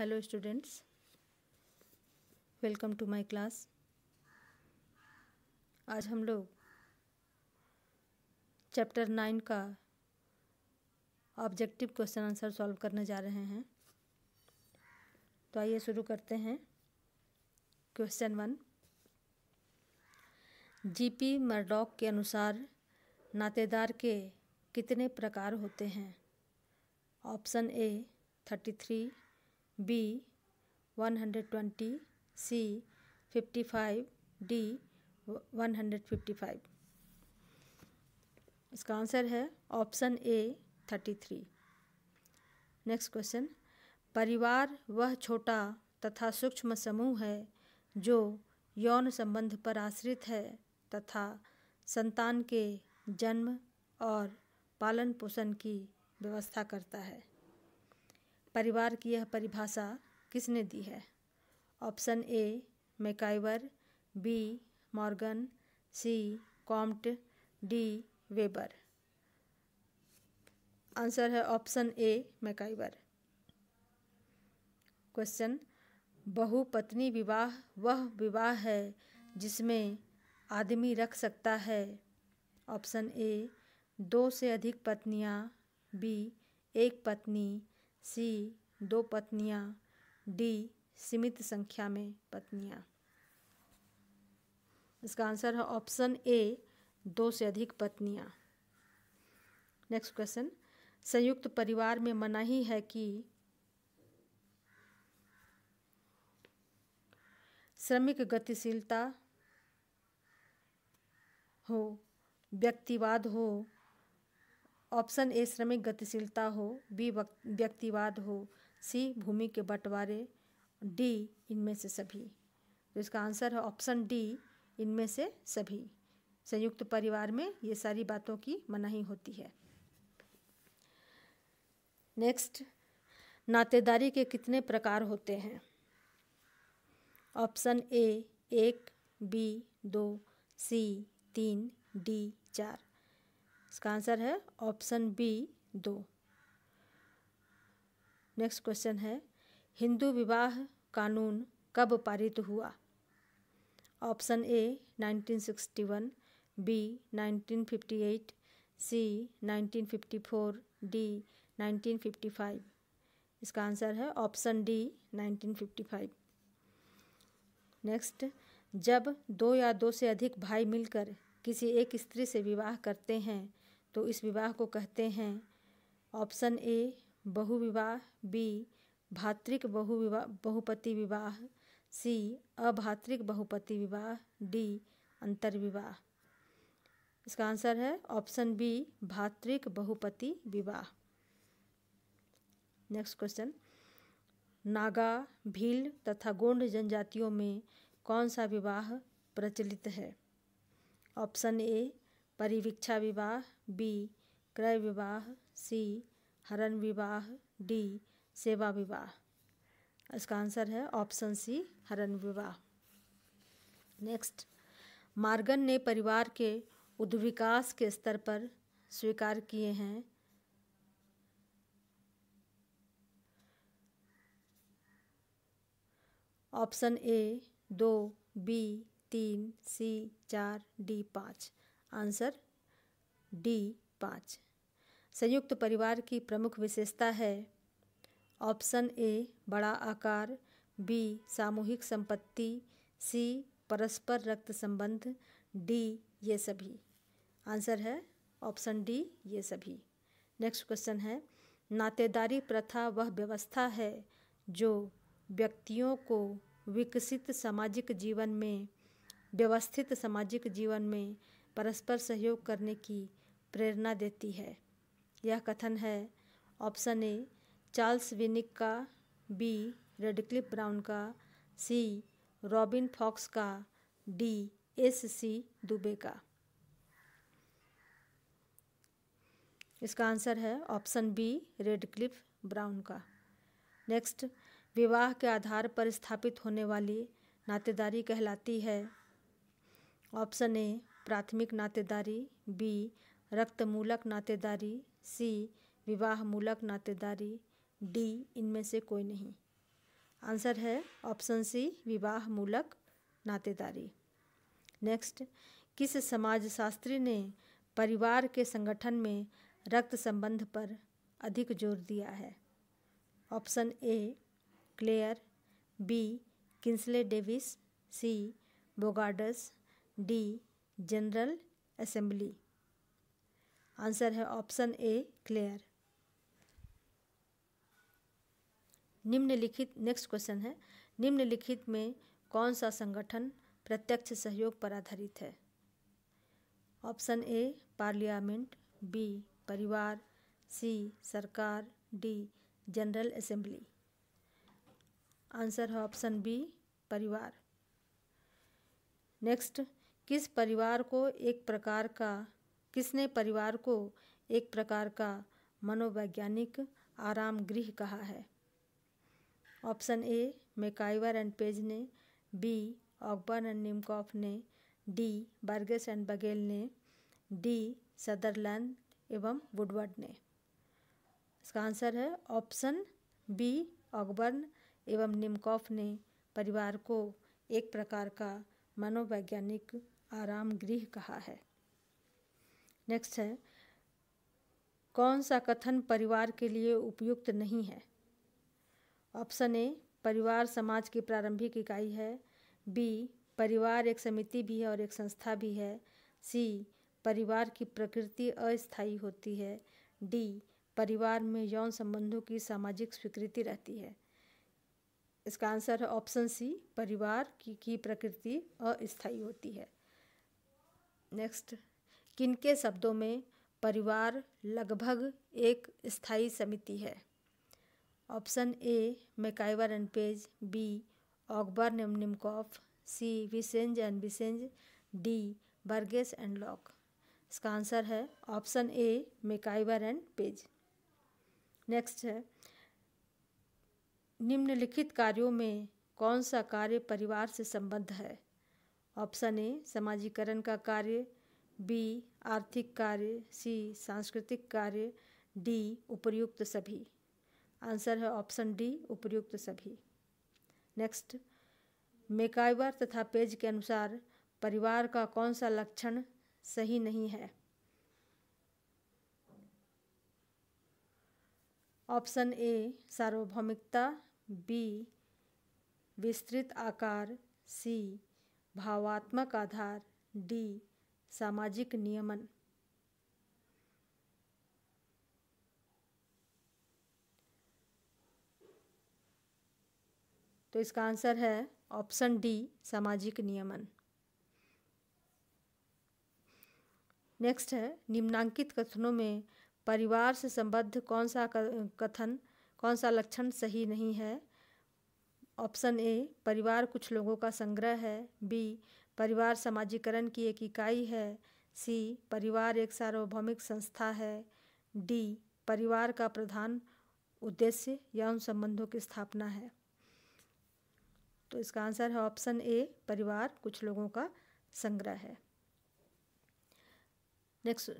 hello students welcome to my class आज हम लोग चैप्टर नाइन का ऑब्जेक्टिव क्वेश्चन आंसर सॉल्व करने जा रहे हैं तो आइए शुरू करते हैं क्वेश्चन वन जीपी मर्डॉक के अनुसार नातेदार के कितने प्रकार होते हैं option A thirty three B one hundred twenty C fifty five D one hundred fifty five इसका आंसर है option A thirty three next question परिवार वह छोटा तथा सूक्ष्म समूह है जो यौन संबंध पर आश्रित है तथा संतान के जन्म और पालन पोषण की व्यवस्था करता है परिवार की यह परिभाषा किसने दी है option A MacIver B Morgan C Comte D Weber answer है ऑप्शन ए मैकाइवर क्वेश्चन बहुपत्नी विवाह वह विवाह है जिसमें आदमी रख सकता है ऑप्शन ए दो से अधिक पत्नियाँ बी एक पत्नी सी दो पत्नियां डी सीमित संख्या में पत्नियां इसका आंसर है ऑप्शन ए दो से अधिक पत्नियां नेक्स्ट क्वेश्चन संयुक्त परिवार में मनाही है कि श्रमिक गतिशीलता हो व्यक्तिवाद हो ऑप्शन ए श्रमिक गतिशीलता हो बी व्यक्तिवाद हो सी भूमि के बंटवारे डी इनमें से सभी तो इसका आंसर है ऑप्शन डी इनमें से सभी संयुक्त परिवार में ये सारी बातों की मनाही होती है नेक्स्ट नातेदारी के कितने प्रकार होते हैं ऑप्शन ए एक बी दो सी तीन डी चार इसका आंसर है ऑप्शन बी दो नेक्स्ट क्वेश्चन है हिंदू विवाह कानून कब पारित हुआ option A 1961, B 1958, C 1954, D 1955 इसका आंसर है ऑप्शन डी 1955 नेक्स्ट जब दो या दो से अधिक भाई मिलकर किसी एक स्त्री से विवाह करते हैं तो इस विवाह को कहते हैं ऑप्शन ए बहुविवाह बी भातृक बहुविवाह बहुपति विवाह सी अभातृक बहुपति विवाह डी अंतर विवाह इसका आंसर है ऑप्शन बी भातृक बहुपति विवाह नेक्स्ट क्वेश्चन नागा भील तथा गोंड जनजातियों में कौन सा विवाह प्रचलित है ऑप्शन ए परिवीक्षा विवाह बी क्रय विवाह सी हरण विवाह डी सेवा विवाह इसका आंसर है ऑप्शन सी हरण विवाह नेक्स्ट मार्गन ने परिवार के उद्विकास के स्तर पर स्वीकार किए हैं ऑप्शन ए दो बी तीन सी चार डी पाँच आंसर डी पाँच संयुक्त परिवार की प्रमुख विशेषता है ऑप्शन ए बड़ा आकार बी सामूहिक संपत्ति सी परस्पर रक्त संबंध डी ये सभी आंसर है ऑप्शन डी ये सभी नेक्स्ट क्वेश्चन है नातेदारी प्रथा वह व्यवस्था है जो व्यक्तियों को विकसित सामाजिक जीवन में व्यवस्थित सामाजिक जीवन में परस्पर सहयोग करने की प्रेरणा देती है यह कथन है ऑप्शन ए चार्ल्स विनिक का बी रेडक्लिप ब्राउन का सी रॉबिन फॉक्स का डी एस सी दुबे का इसका आंसर है ऑप्शन बी रेडक्लिप ब्राउन का नेक्स्ट विवाह के आधार पर स्थापित होने वाली नातेदारी कहलाती है ऑप्शन ए प्राथमिक नातेदारी बी रक्तमूलक नातेदारी सी विवाह मूलक नातेदारी डी इनमें से कोई नहीं आंसर है ऑप्शन सी विवाह मूलक नातेदारी नेक्स्ट किस समाजशास्त्री ने परिवार के संगठन में रक्त संबंध पर अधिक जोर दिया है option A Clare B Kingsley Davis C Bogardus D general assembly answer है ऑप्शन ए क्लियर निम्नलिखित नेक्स्ट क्वेश्चन है निम्नलिखित में कौन सा संगठन प्रत्यक्ष सहयोग पर आधारित है ऑप्शन ए पार्लियामेंट बी परिवार सी सरकार डी जनरल असेंबली आंसर है ऑप्शन बी परिवार नेक्स्ट किस परिवार को एक प्रकार का किसने परिवार को एक प्रकार का मनोवैज्ञानिक आराम गृह कहा है option A MacIver and Page ने बी ऑकबर्न एंड निमकॉफ ने डी बर्गेस एंड बगेल ने डी सदरलैंड एवं वुडवर्ड ने इसका आंसर है ऑप्शन बी ऑकबर्न एवं निमकॉफ ने परिवार को एक प्रकार का मनोवैज्ञानिक आराम गृह कहा है नेक्स्ट है कौन सा कथन परिवार के लिए उपयुक्त नहीं है ऑप्शन ए परिवार समाज की प्रारंभिक इकाई है बी परिवार एक समिति भी है और एक संस्था भी है सी परिवार की प्रकृति अस्थायी होती है डी परिवार में यौन संबंधों की सामाजिक स्वीकृति रहती है इसका आंसर है ऑप्शन सी परिवार की, की प्रकृति अस्थायी होती है नेक्स्ट किनके शब्दों में परिवार लगभग एक स्थायी समिति है option A MacIver and Page B Ogburn Nimkoff Nimkoff C Vincent and Vincent D Burgess and Locke इसका आंसर है option A MacIver and Page next है निम्नलिखित कार्यों में कौन सा कार्य परिवार से संबद्ध है ऑप्शन ए समाजीकरण का कार्य बी आर्थिक कार्य सी सांस्कृतिक कार्य डी उपयुक्त सभी आंसर है ऑप्शन डी उपयुक्त सभी नेक्स्ट मेकाइवर तथा पेज के अनुसार परिवार का कौन सा लक्षण सही नहीं है ऑप्शन ए सार्वभौमिकता बी विस्तृत आकार सी भावात्मक आधार डी सामाजिक नियमन तो इसका आंसर है ऑप्शन डी सामाजिक नियमन नेक्स्ट है निम्नांकित कथनों में परिवार से संबद्ध कौन सा कथन कौन सा लक्षण सही नहीं है ऑप्शन ए परिवार कुछ लोगों का संग्रह है बी परिवार समाजीकरण की एक इकाई है सी परिवार एक सार्वभौमिक संस्था है डी परिवार का प्रधान उद्देश्य यौन संबंधों की स्थापना है तो इसका आंसर है ऑप्शन ए परिवार कुछ लोगों का संग्रह है नेक्स्ट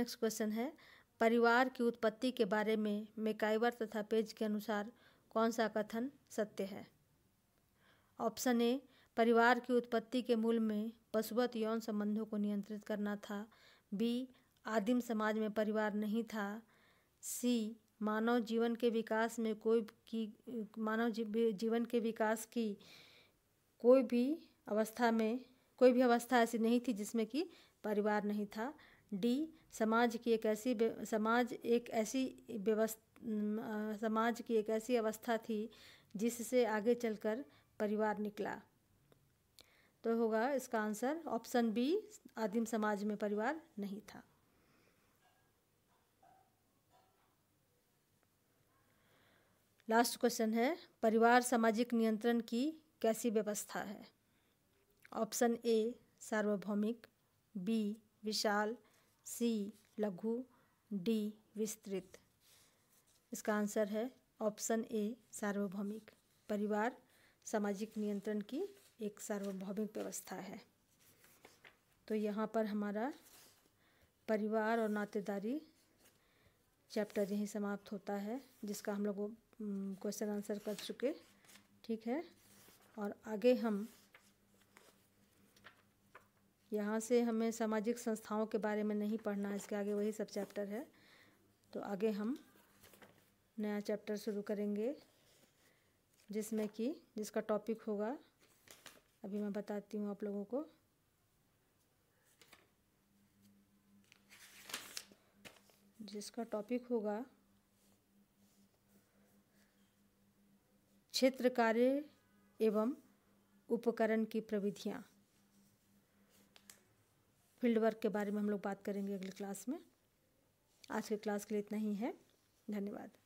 नेक्स्ट क्वेश्चन है परिवार की उत्पत्ति के बारे में मेकाइवर तथा पेज के अनुसार कौन सा कथन सत्य है ऑप्शन ए परिवार की उत्पत्ति के मूल में पशुवत यौन संबंधों को नियंत्रित करना था बी आदिम समाज में परिवार नहीं था सी मानव जीवन के विकास में कोई की मानव जीवन के विकास की कोई भी अवस्था में कोई भी अवस्था ऐसी नहीं थी जिसमें कि परिवार नहीं था डी समाज की एक ऐसी समाज एक ऐसी व्यवस्था समाज की एक ऐसी अवस्था थी जिससे आगे चलकर परिवार निकला तो होगा इसका आंसर ऑप्शन बी आदिम समाज में परिवार नहीं था लास्ट क्वेश्चन है परिवार सामाजिक नियंत्रण की कैसी व्यवस्था है ऑप्शन ए सार्वभौमिक बी विशाल सी लघु डी विस्तृत इसका आंसर है ऑप्शन ए सार्वभौमिक परिवार सामाजिक नियंत्रण की एक सार्वभौमिक व्यवस्था है तो यहाँ पर हमारा परिवार और नातेदारी चैप्टर यहीं समाप्त होता है जिसका हम लोग क्वेश्चन आंसर कर चुके ठीक है और आगे हम यहाँ से हमें सामाजिक संस्थाओं के बारे में नहीं पढ़ना है इसके आगे वही सब चैप्टर है तो आगे हम नया चैप्टर शुरू करेंगे जिसमें कि जिसका टॉपिक होगा अभी मैं बताती हूँ आप लोगों को जिसका टॉपिक होगा क्षेत्र कार्य एवं उपकरण की प्रविधियाँ फील्ड वर्क के बारे में हम लोग बात करेंगे अगली क्लास में आज के क्लास के लिए इतना ही है धन्यवाद